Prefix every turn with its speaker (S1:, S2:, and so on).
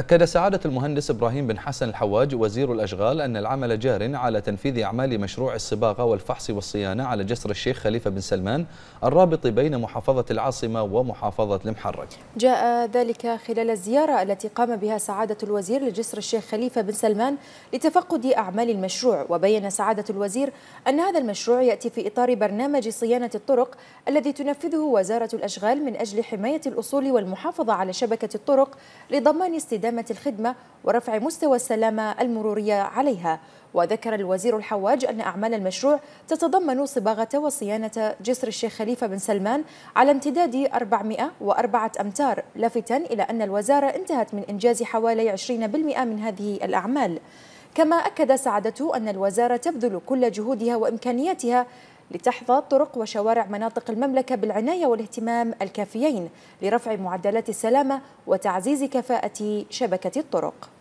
S1: أكد سعادة المهندس إبراهيم بن حسن الحواج وزير الأشغال أن العمل جار على تنفيذ أعمال مشروع الصباغة والفحص والصيانة على جسر الشيخ خليفة بن سلمان الرابط بين محافظة العاصمة ومحافظة المحرج
S2: جاء ذلك خلال الزيارة التي قام بها سعادة الوزير لجسر الشيخ خليفة بن سلمان لتفقد أعمال المشروع وبين سعادة الوزير أن هذا المشروع يأتي في إطار برنامج صيانة الطرق الذي تنفذه وزارة الأشغال من أجل حماية الأصول والمحافظة على شبكة الطرق لضمان استدامة سلامة الخدمة ورفع مستوى السلامة المرورية عليها وذكر الوزير الحواج أن أعمال المشروع تتضمن صباغة وصيانة جسر الشيخ خليفة بن سلمان على امتداد 404 أمتار لافتا إلى أن الوزارة انتهت من إنجاز حوالي 20% من هذه الأعمال كما أكد سعادته أن الوزارة تبذل كل جهودها وإمكانياتها لتحظى طرق وشوارع مناطق المملكة بالعناية والاهتمام الكافيين لرفع معدلات السلامة وتعزيز كفاءة شبكة الطرق